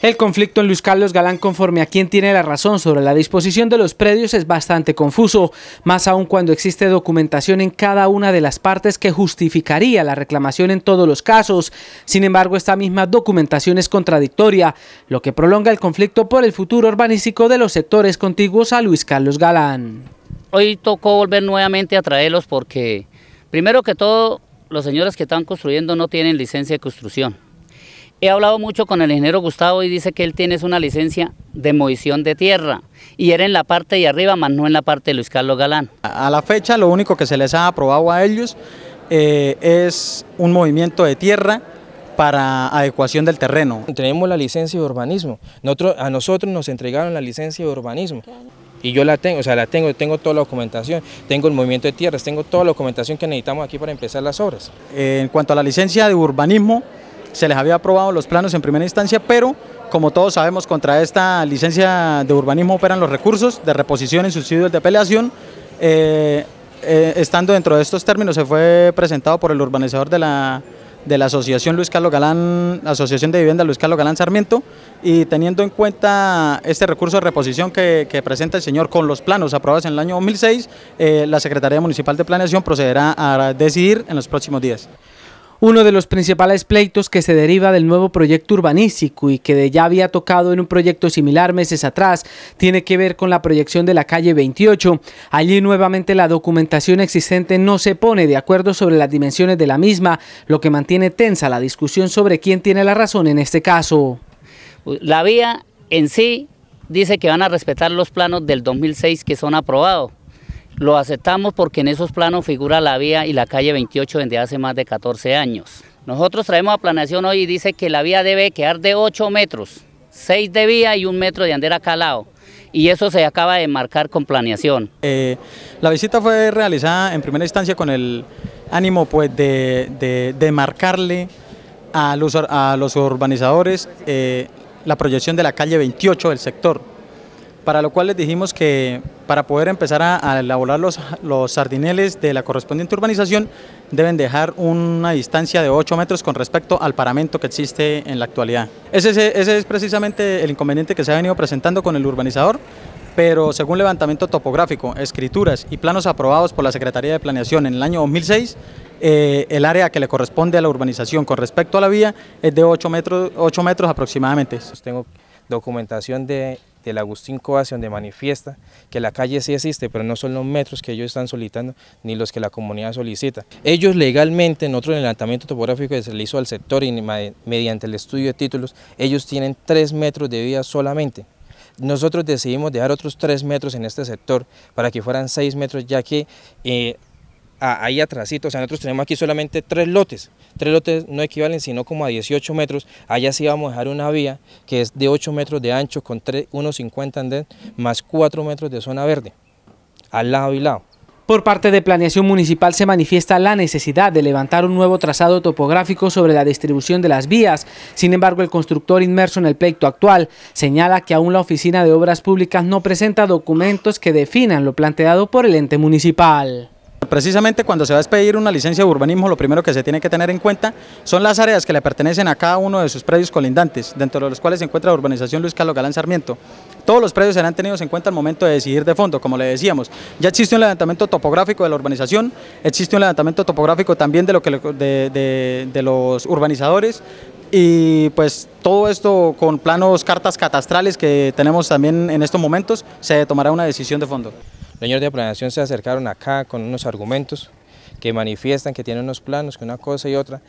El conflicto en Luis Carlos Galán conforme a quién tiene la razón sobre la disposición de los predios es bastante confuso, más aún cuando existe documentación en cada una de las partes que justificaría la reclamación en todos los casos. Sin embargo, esta misma documentación es contradictoria, lo que prolonga el conflicto por el futuro urbanístico de los sectores contiguos a Luis Carlos Galán. Hoy tocó volver nuevamente a traerlos porque, primero que todo, los señores que están construyendo no tienen licencia de construcción He hablado mucho con el ingeniero Gustavo y dice que él tiene una licencia de movición de tierra y era en la parte de arriba, más no en la parte de Luis Carlos Galán. A la fecha lo único que se les ha aprobado a ellos eh, es un movimiento de tierra para adecuación del terreno. Tenemos la licencia de urbanismo, a nosotros nos entregaron la licencia de urbanismo y yo la tengo, o sea, la tengo, tengo toda la documentación, tengo el movimiento de tierras, tengo toda la documentación que necesitamos aquí para empezar las obras. Eh, en cuanto a la licencia de urbanismo, se les había aprobado los planos en primera instancia, pero como todos sabemos, contra esta licencia de urbanismo operan los recursos de reposición y subsidios de apelación. Eh, eh, estando dentro de estos términos, se fue presentado por el urbanizador de la, Asociación Luis Carlos Galán, Asociación de Vivienda Luis Carlos Galán Sarmiento, y teniendo en cuenta este recurso de reposición que, presenta el señor con los planos aprobados en el año 2006, eh, la Secretaría Municipal de Planeación procederá a decidir en los próximos días. Uno de los principales pleitos que se deriva del nuevo proyecto urbanístico y que ya había tocado en un proyecto similar meses atrás tiene que ver con la proyección de la calle 28. Allí nuevamente la documentación existente no se pone de acuerdo sobre las dimensiones de la misma, lo que mantiene tensa la discusión sobre quién tiene la razón en este caso. La vía en sí dice que van a respetar los planos del 2006 que son aprobados lo aceptamos porque en esos planos figura la vía y la calle 28 desde hace más de 14 años. Nosotros traemos a planeación hoy y dice que la vía debe quedar de 8 metros, 6 de vía y 1 metro de andera calado. Y eso se acaba de marcar con planeación. Eh, la visita fue realizada en primera instancia con el ánimo pues, de, marcarle a los, urbanizadores eh, la proyección de la calle 28 del sector para lo cual les dijimos que para poder empezar a, elaborar los, los, sardineles de la correspondiente urbanización deben dejar una distancia de 8 metros con respecto al paramento que existe en la actualidad. Ese, es precisamente el inconveniente que se ha venido presentando con el urbanizador, pero según levantamiento topográfico, escrituras y planos aprobados por la Secretaría de Planeación en el año 2006, eh, el área que le corresponde a la urbanización con respecto a la vía es de 8 metros, 8 metros aproximadamente. Tengo documentación de el Agustín Coase, donde manifiesta que la calle sí existe, pero no son los metros que ellos están solicitando ni los que la comunidad solicita. Ellos legalmente, en otro adelantamiento topográfico que se le hizo al sector y mediante el estudio de títulos, ellos tienen tres metros de vía solamente. Nosotros decidimos dejar otros tres metros en este sector para que fueran seis metros, ya que eh, ahí atrásito, o sea, nosotros tenemos aquí solamente tres lotes, tres lotes no equivalen sino como a 18 metros, allá sí vamos a dejar una vía que es de 8 metros de ancho con 1,50 andén más 4 metros de zona verde, al lado y lado. Por parte de Planeación Municipal se manifiesta la necesidad de levantar un nuevo trazado topográfico sobre la distribución de las vías. Sin embargo, el constructor inmerso en el pleito actual señala que aún la Oficina de Obras Públicas no presenta documentos que definan lo planteado por el ente municipal. Precisamente cuando se va a expedir una licencia de urbanismo, lo primero que se tiene que tener en cuenta son las áreas que le pertenecen a cada uno de sus predios colindantes, dentro de los cuales se encuentra la urbanización Luis Carlos Galán Sarmiento. Todos los predios serán tenidos en cuenta al momento de decidir de fondo, como le decíamos. Ya existe un levantamiento topográfico de la urbanización, existe un levantamiento topográfico también de, lo de los urbanizadores, y pues todo esto con planos, cartas catastrales que tenemos también en estos momentos, se tomará una decisión de fondo. Los de planeación se acercaron acá con unos argumentos que manifiestan que tienen unos planos, que una cosa y otra.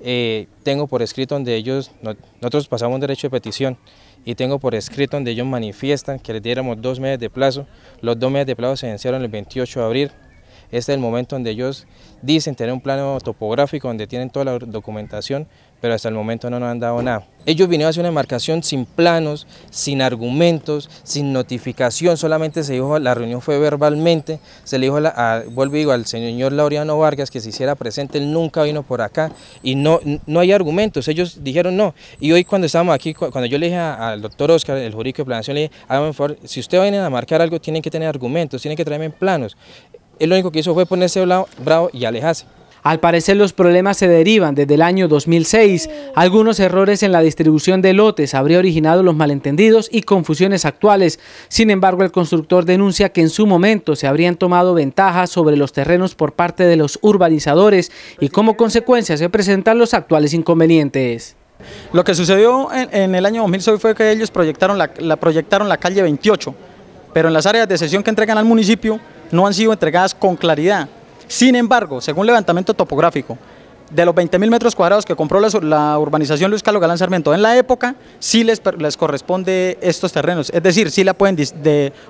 Eh, tengo por escrito donde ellos, nosotros pasamos derecho de petición y tengo por escrito donde ellos manifiestan que les diéramos dos meses de plazo. Los dos meses de plazo se vencieron el 28 de abril. Este es el momento donde ellos dicen tener un plano topográfico donde tienen toda la documentación, pero hasta el momento no nos han dado nada. Ellos vinieron a hacer una marcación sin planos, sin argumentos, sin notificación, solamente se dijo, la reunión fue verbalmente, se le dijo, a, vuelvo digo, al señor Laureano Vargas que se hiciera presente, él nunca vino por acá y no, no hay argumentos, ellos dijeron no. Y hoy cuando estábamos aquí, cuando yo le dije al doctor Oscar, el jurídico de planación, le dije, háganme favor, si ustedes vienen a marcar algo tienen que tener argumentos, tienen que traerme planos. Él lo único que hizo fue ponerse bravo y alejarse. Al parecer los problemas se derivan desde el año 2006. Algunos errores en la distribución de lotes habría originado los malentendidos y confusiones actuales. Sin embargo, el constructor denuncia que en su momento se habrían tomado ventajas sobre los terrenos por parte de los urbanizadores y como consecuencia se presentan los actuales inconvenientes. Lo que sucedió en, el año 2006 fue que ellos proyectaron la, proyectaron la calle 28, pero en las áreas de sesión que entregan al municipio no han sido entregadas con claridad. Sin embargo, según levantamiento topográfico, de los 20.000 metros cuadrados que compró la, urbanización Luis Carlos Galán Sarmiento en la época, sí les, corresponde estos terrenos. Es decir, sí la pueden,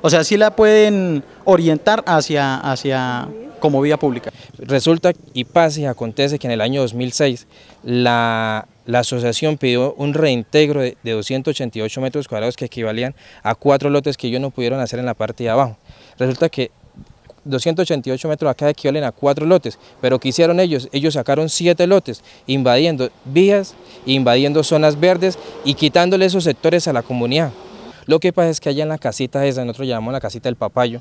o sea, la pueden orientar hacia, hacia como vía pública. Resulta y pasa y acontece que en el año 2006 la, asociación pidió un reintegro de, de 288 metros cuadrados que equivalían a cuatro lotes que ellos no pudieron hacer en la parte de abajo. Resulta que 288 metros acá equivalen a cuatro lotes. Pero ¿qué hicieron ellos? Ellos sacaron siete lotes, invadiendo vías, invadiendo zonas verdes y quitándole esos sectores a la comunidad. Lo que pasa es que allá en la casita esa, nosotros llamamos la casita del papayo,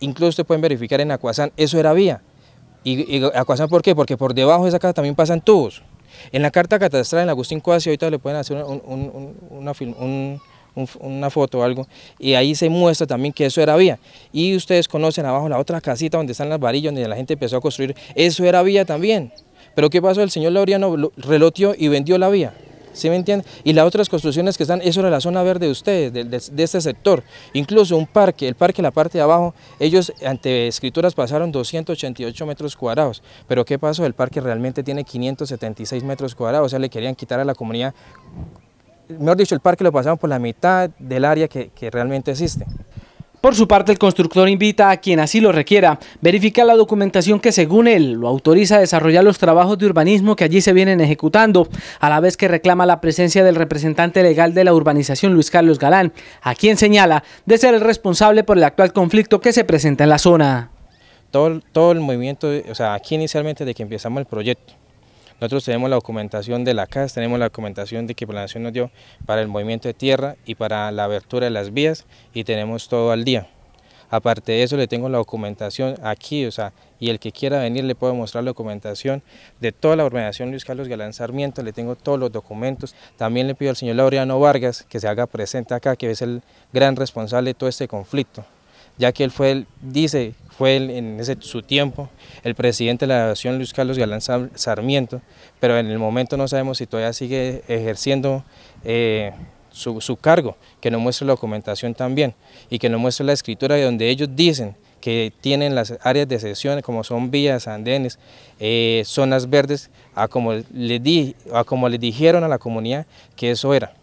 incluso ustedes pueden verificar en Acuazán, eso era vía. ¿Y, Acuazán por qué? Porque por debajo de esa casa también pasan tubos. En la carta catastral en Agustín Coasi ahorita le pueden hacer un, un, una foto o algo, y ahí se muestra también que eso era vía. Y ustedes conocen abajo la otra casita donde están las varillas, donde la gente empezó a construir, eso era vía también. Pero ¿qué pasó? El señor Laureano reloteó y vendió la vía. ¿sí me entienden? Y las otras construcciones que están, eso era la zona verde de ustedes, de, este sector. Incluso un parque, el parque, la parte de abajo, ellos ante escrituras pasaron 288 metros cuadrados. Pero ¿qué pasó? El parque realmente tiene 576 metros cuadrados, o sea, le querían quitar a la comunidad mejor dicho, el parque lo pasamos por la mitad del área que, realmente existe. Por su parte, el constructor invita a quien así lo requiera, verificar la documentación que según él lo autoriza a desarrollar los trabajos de urbanismo que allí se vienen ejecutando, a la vez que reclama la presencia del representante legal de la urbanización Luis Carlos Galán, a quien señala de ser el responsable por el actual conflicto que se presenta en la zona. Todo, todo el movimiento, o sea, aquí inicialmente de que empezamos el proyecto, nosotros tenemos la documentación de la casa, tenemos la documentación de que Nación nos dio para el movimiento de tierra y para la abertura de las vías y tenemos todo al día. Aparte de eso le tengo la documentación aquí, o sea, y el que quiera venir le puedo mostrar la documentación de toda la organización Luis Carlos Galán Sarmiento, le tengo todos los documentos. También le pido al señor Laureano Vargas que se haga presente acá, que es el gran responsable de todo este conflicto ya que él fue, el, dice, fue en ese, su tiempo el presidente de la Nación Luis Carlos Galán Sarmiento, pero en el momento no sabemos si todavía sigue ejerciendo eh, su, su, cargo, que nos muestre la documentación también y que nos muestre la escritura de donde ellos dicen que tienen las áreas de sesiones como son vías, andenes, eh, zonas verdes, a como, le di, a como les dijeron a la comunidad que eso era.